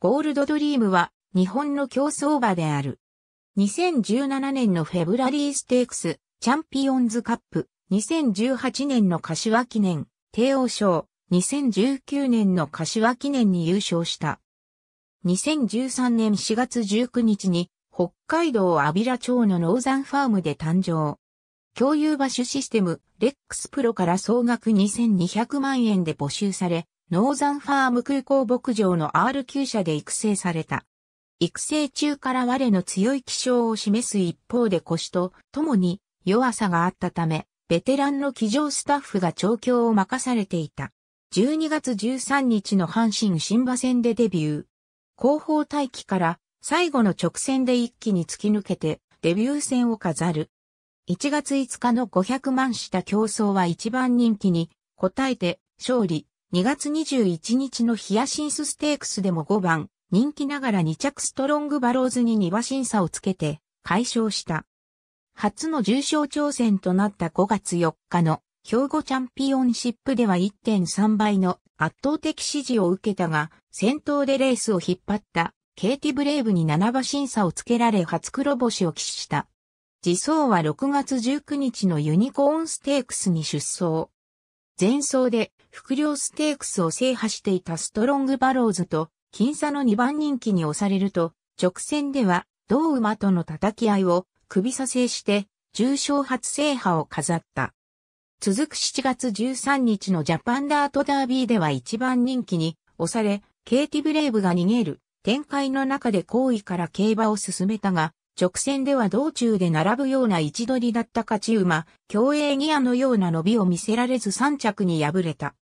ゴールドドリームは日本の競争馬である。2017年のフェブラリーステークス、チャンピオンズカップ、2018年の柏記念、帝王賞、2019年の柏記念に優勝した。2013年4月19日に北海道阿比良町のノーザンファームで誕生。共有場所システム、レックスプロから総額2200万円で募集され、ノーザンファーム空港牧場の R9 社で育成された。育成中から我の強い気象を示す一方で腰と共に弱さがあったため、ベテランの騎乗スタッフが調教を任されていた。12月13日の阪神新馬戦でデビュー。後方待機から最後の直線で一気に突き抜けてデビュー戦を飾る。1月5日の500万した競争は一番人気に応えて勝利、2月21日のヒアシンスステークスでも5番、人気ながら2着ストロングバローズに2馬審査をつけて、解消した。初の重賞挑戦となった5月4日の兵庫チャンピオンシップでは1.3倍の圧倒的支持を受けたが、先頭でレースを引っ張ったケイティブレイブに7馬審査をつけられ初黒星を喫した。自走は6月19日のユニコーンステークスに出走。前走で副領ステークスを制覇していたストロングバローズと、僅差の2番人気に押されると、直線では、同馬との叩き合いを、首差制して、重賞初制覇を飾った。続く7月13日のジャパンダートダービーでは1番人気に押され、ケイティブレイブが逃げる展開の中で後位から競馬を進めたが、直線では道中で並ぶような位置取りだった勝ち馬、競泳ギアのような伸びを見せられず3着に敗れた。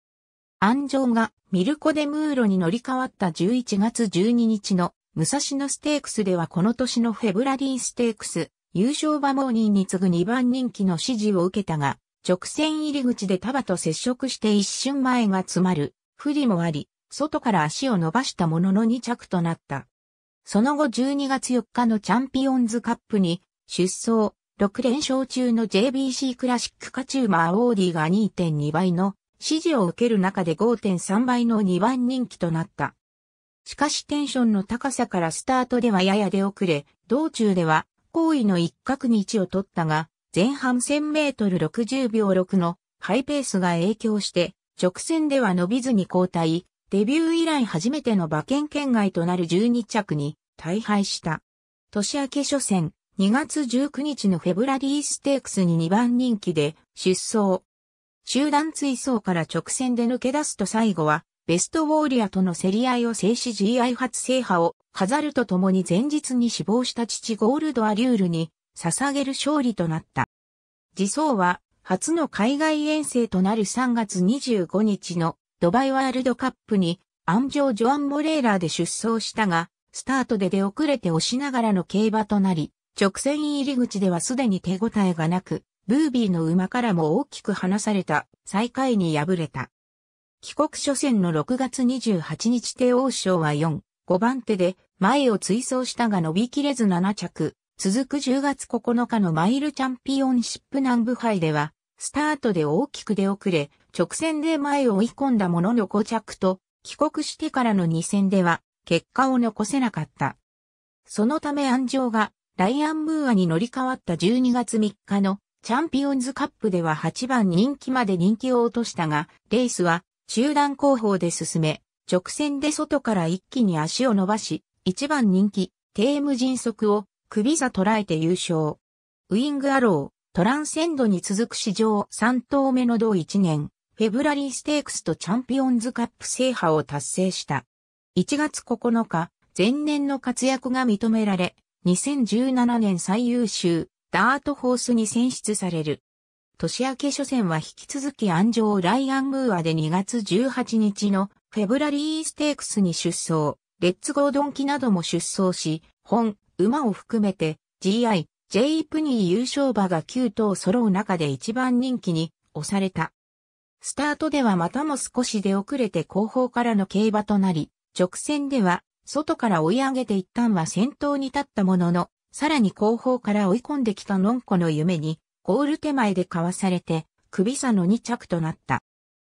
安城がミルコ・デ・ムーロに乗り換わった11月12日の武蔵野ステークスではこの年のフェブラリーステークス、優勝馬モーニーに次ぐ2番人気の支持を受けたが、直線入り口で束と接触して一瞬前が詰まる、不利もあり、外から足を伸ばしたものの2着となった。その後12月4日のチャンピオンズカップに出走、6連勝中の JBC クラシックカチューマーオーディが2.2倍の支持を受ける中で5.3倍の2番人気となった。しかしテンションの高さからスタートではやや出遅れ、道中では後位の一角に位置を取ったが、前半1000メートル60秒6のハイペースが影響して、直線では伸びずに交代、デビュー以来初めての馬券圏外となる12着に大敗した。年明け初戦、2月19日のフェブラリーステークスに2番人気で出走。集団追走から直線で抜け出すと最後は、ベストウォーリアとの競り合いを制し GI 初制覇を飾るとともに前日に死亡した父ゴールドアリュールに捧げる勝利となった。自走は初の海外遠征となる3月25日のドバイワールドカップに、安城ジョアン・モレーラーで出走したが、スタートで出遅れて押しながらの競馬となり、直線入り口ではすでに手応えがなく、ブービーの馬からも大きく離された、最下位に敗れた。帰国初戦の6月28日帝王賞は4、5番手で前を追走したが伸びきれず7着、続く10月9日のマイルチャンピオンシップ南部杯では、スタートで大きく出遅れ、直線で前を追い込んだものの5着と、帰国してからの2戦では、結果を残せなかった。そのため安城が、ライアン・ムーアに乗り換わった12月3日のチャンピオンズカップでは8番人気まで人気を落としたが、レースは中段後方で進め、直線で外から一気に足を伸ばし、1番人気、テーム迅速を首座捉えて優勝。ウィングアロー、トランセンドに続く史上3頭目の同1年。フェブラリーステークスとチャンピオンズカップ制覇を達成した。1月9日、前年の活躍が認められ、2017年最優秀、ダートホースに選出される。年明け初戦は引き続き安城ライアンムーアで2月18日のフェブラリーステークスに出走、レッツゴードンキなども出走し、本、馬を含めて GI、J プニー優勝馬が9頭揃う中で一番人気に押された。スタートではまたも少し出遅れて後方からの競馬となり、直線では外から追い上げて一旦は先頭に立ったものの、さらに後方から追い込んできたノンコの夢に、ゴール手前でかわされて、首差の2着となった。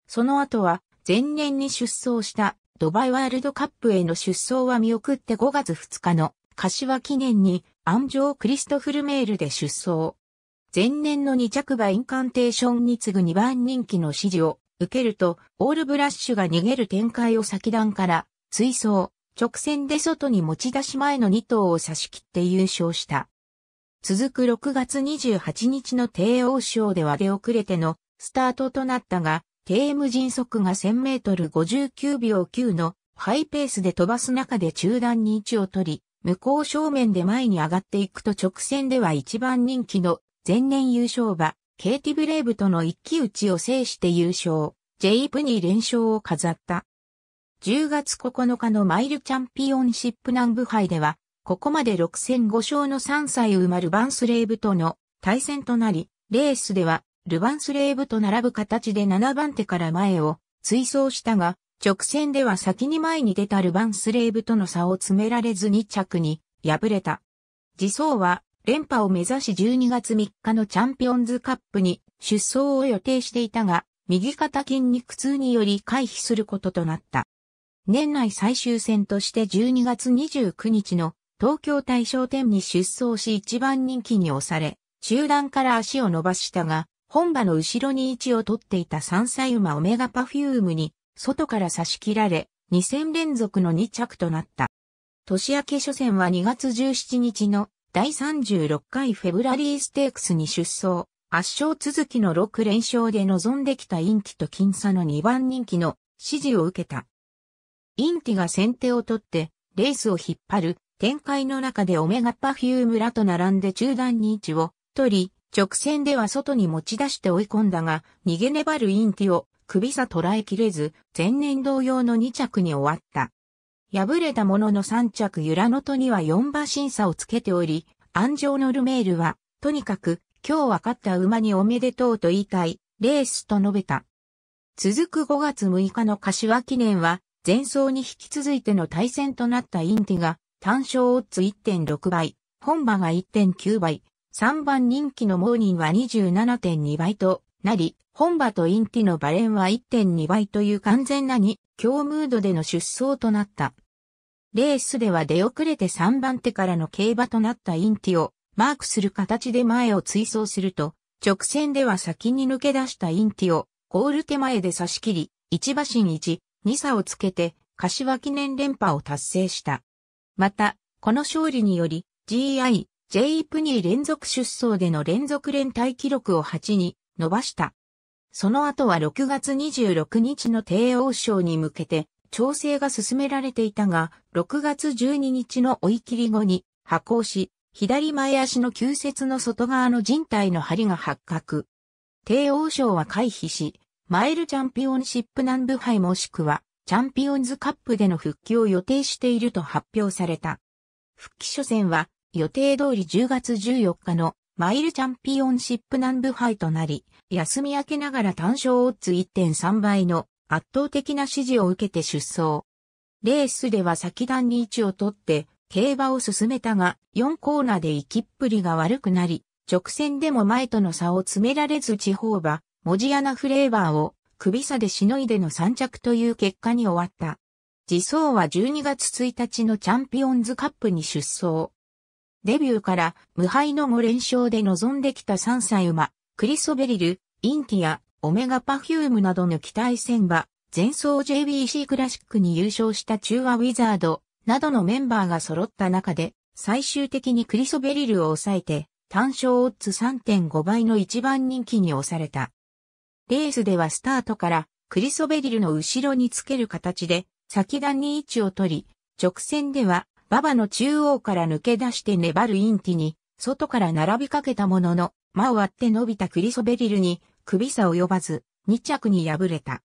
その後は、前年に出走したドバイワールドカップへの出走は見送って5月2日の柏記念に安城クリストフルメールで出走。前年の2着馬インカンテーションに次ぐ2番人気の指示を受けると、オールブラッシュが逃げる展開を先段から、追走、直線で外に持ち出し前の2頭を差し切って優勝した。続く6月28日の帝王賞では出遅れてのスタートとなったが、テーム迅速が1000メートル59秒9のハイペースで飛ばす中で中段に位置を取り、向こう正面で前に上がっていくと直線では一番人気の前年優勝馬、ケイティブレーブとの一騎打ちを制して優勝、ジェイプに連勝を飾った。10月9日のマイルチャンピオンシップ南部杯では、ここまで6戦5勝の3歳埋まるバンスレーブとの対戦となり、レースではルバンスレーブと並ぶ形で7番手から前を追走したが、直線では先に前に出たルバンスレーブとの差を詰められず2着に敗れた。自走は連覇を目指し12月3日のチャンピオンズカップに出走を予定していたが、右肩筋肉痛により回避することとなった。年内最終戦として12月29日の東京大賞店に出走し一番人気に押され、中段から足を伸ばしたが、本場の後ろに位置を取っていた3歳馬オメガパフュームに、外から差し切られ、2戦連続の2着となった。年明け初戦は2月17日の第36回フェブラリーステークスに出走、圧勝続きの6連勝で臨んできたインティと僅差の2番人気の支持を受けた。インティが先手を取って、レースを引っ張る展開の中でオメガパフュームらと並んで中段に位置を取り、直線では外に持ち出して追い込んだが、逃げ粘るインティを首差捉えきれず、前年同様の2着に終わった。敗れたものの三着ユラノトには四馬審査をつけており、安城のノルメールは、とにかく、今日分勝った馬におめでとうと言いたい、レースと述べた。続く5月6日の柏記念は、前走に引き続いての対戦となったインティが、単勝オッズ1.6倍、本馬が1.9倍、3番人気のモーニンは27.2倍となり、本馬とインティのバレンは1.2倍という完全なに強ムードでの出走となった。レースでは出遅れて3番手からの競馬となったインティをマークする形で前を追走すると、直線では先に抜け出したインティをゴール手前で差し切り、1馬身1、2差をつけて、柏記念連覇を達成した。また、この勝利により、GI、J プニー連続出走での連続連帯記録を8に伸ばした。その後は6月26日の帝王賞に向けて、調整が進められていたが、6月12日の追い切り後に、破行し、左前足の急接の外側の人体の針が発覚。帝王賞は回避し、マイルチャンピオンシップ南部杯もしくは、チャンピオンズカップでの復帰を予定していると発表された。復帰初戦は、予定通り10月14日のマイルチャンピオンシップ南部杯となり、休み明けながら単勝オッズ1.3倍の圧倒的な支持を受けて出走。レースでは先段に位置を取って競馬を進めたが4コーナーで行きっぷりが悪くなり、直線でも前との差を詰められず地方馬、モジアナフレーバーを首差でしのいでの3着という結果に終わった。自走は12月1日のチャンピオンズカップに出走。デビューから無敗の5連勝で臨んできた3歳馬、クリソベリル、インティア、オメガパフュームなどの期待戦は、前走 JBC クラシックに優勝した中和ウィザードなどのメンバーが揃った中で、最終的にクリソベリルを抑えて、単勝オッズ3.5倍の一番人気に押された。レースではスタートからクリソベリルの後ろにつける形で先段に位置を取り、直線では馬場の中央から抜け出して粘るインティに外から並びかけたものの、間を割って伸びたクリソベリルに首差及ばず、2着に敗れた。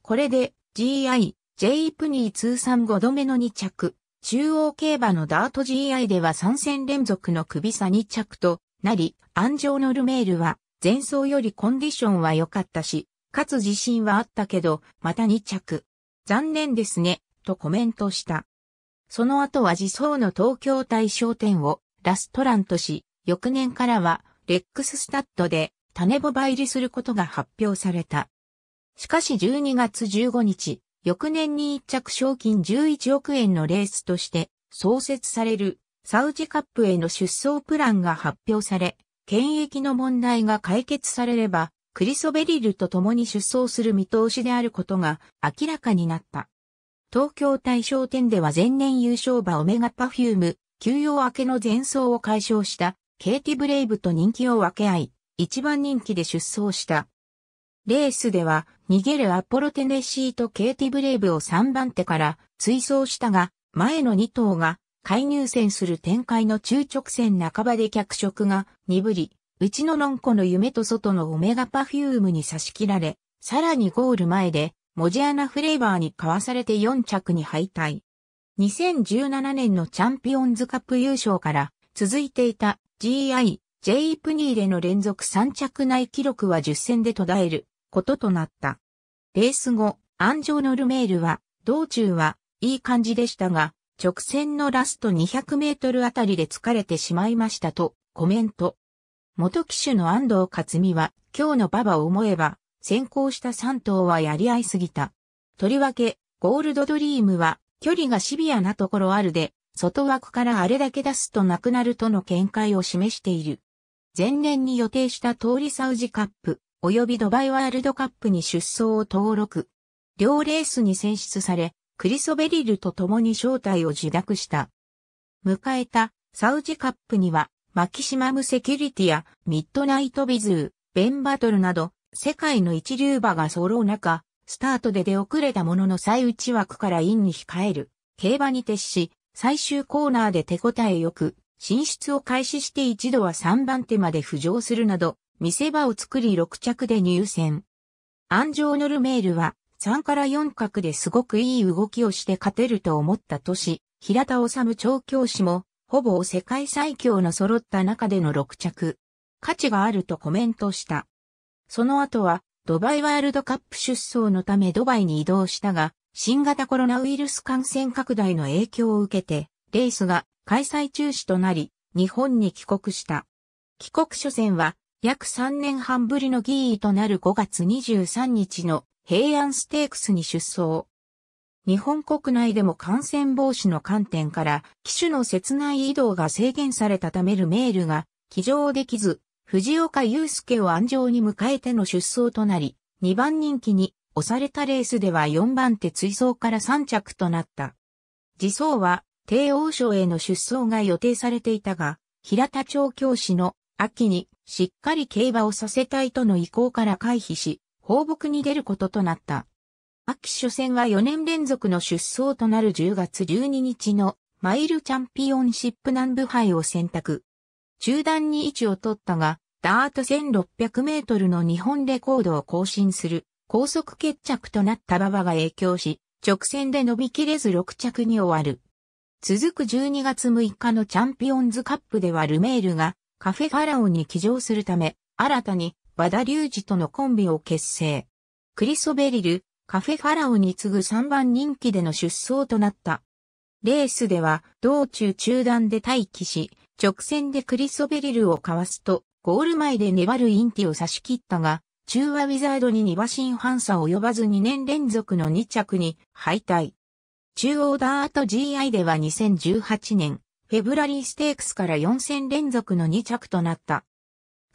これで GI、J プニー通算5度目の2着、中央競馬のダート GI では3戦連続の首差2着となり、安城のノルメールは前走よりコンディションは良かったし、かつ自信はあったけど、また2着。残念ですね、とコメントした。その後は自走の東京大商店をラストランとし、翌年からはレックススタッドで種ボバ入りすることが発表された。しかし12月15日、翌年に一着賞金11億円のレースとして創設されるサウジカップへの出走プランが発表され、検疫の問題が解決されれば、クリソベリルと共に出走する見通しであることが明らかになった。東京大賞店では前年優勝馬オメガパフューム、休養明けの前走を解消したケイティブレイブと人気を分け合い、一番人気で出走した。レースでは、逃げるアポロテネシーとケイティブレイブを3番手から追走したが、前の2頭が介入戦する展開の中直線半ばで脚色が鈍り、うちのンコの夢と外のオメガパフュームに差し切られ、さらにゴール前で、モジアナフレーバーにかわされて4着に敗退。2017年のチャンピオンズカップ優勝から続いていた GI ジェイ・プニーでの連続3着内記録は10戦で途絶えることとなった。レース後、アンジョーノルメールは、道中はいい感じでしたが、直線のラスト200メートルあたりで疲れてしまいましたとコメント。元騎手の安藤克美は、今日の馬場を思えば、先行した3頭はやり合いすぎた。とりわけ、ゴールドドリームは、距離がシビアなところあるで、外枠からあれだけ出すとなくなるとの見解を示している。前年に予定した通りサウジカップ、及びドバイワールドカップに出走を登録。両レースに選出され、クリソベリルと共に招待を受諾した。迎えたサウジカップには、マキシマムセキュリティやミッドナイトビズー、ベンバトルなど、世界の一流馬が揃う中、スタートで出遅れたものの最内枠からインに控える、競馬に徹し、最終コーナーで手応えよく、進出を開始して一度は3番手まで浮上するなど、見せ場を作り6着で入選。安城ノルメールは3から4角ですごくいい動きをして勝てると思った年、平田治調教師も、ほぼ世界最強の揃った中での6着。価値があるとコメントした。その後は、ドバイワールドカップ出走のためドバイに移動したが、新型コロナウイルス感染拡大の影響を受けて、レースが開催中止となり、日本に帰国した。帰国初戦は、約3年半ぶりの議員となる5月23日の平安ステークスに出走。日本国内でも感染防止の観点から、機種の切内移動が制限されたためるメールが起乗できず、藤岡祐介を安城に迎えての出走となり、2番人気に押されたレースでは4番手追走から3着となった。自走は帝王賞への出走が予定されていたが、平田町教師の秋にしっかり競馬をさせたいとの意向から回避し、放牧に出ることとなった。秋初戦は4年連続の出走となる10月12日のマイルチャンピオンシップ南部杯を選択。中段に位置を取ったが、ダート1600メートルの日本レコードを更新する高速決着となった馬場が影響し、直線で伸びきれず6着に終わる。続く12月6日のチャンピオンズカップではルメールがカフェファラオに起乗するため、新たにバダリュージとのコンビを結成。クリソベリル、カフェファラオに次ぐ3番人気での出走となった。レースでは道中中断で待機し、直線でクリソベリルをかわすと、ゴール前で粘るインティを差し切ったが、中和ウィザードに2馬身反差及ばず2年連続の2着に敗退。中央ダート GI では2018年、フェブラリーステークスから4戦連続の2着となった。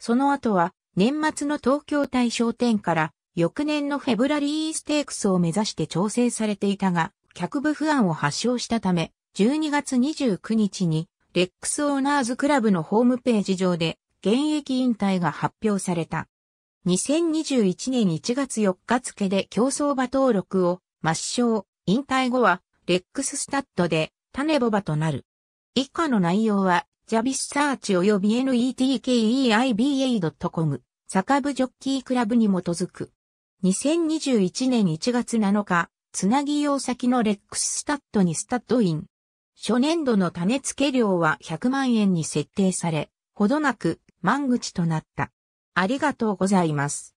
その後は、年末の東京大商店から、翌年のフェブラリーステークスを目指して調整されていたが、脚部不安を発症したため、12月29日に、レックスオーナーズクラブのホームページ上で、現役引退が発表された。2021年1月4日付で競争馬登録を抹消、引退後はレックススタッドで、種ボバとなる。以下の内容は、ジャビスサーチ及び netkeiba.com、サカブジョッキークラブに基づく。2021年1月7日、つなぎ用先のレックススタッドにスタッドイン。初年度の種付け料は100万円に設定され、ほどなく満口となった。ありがとうございます。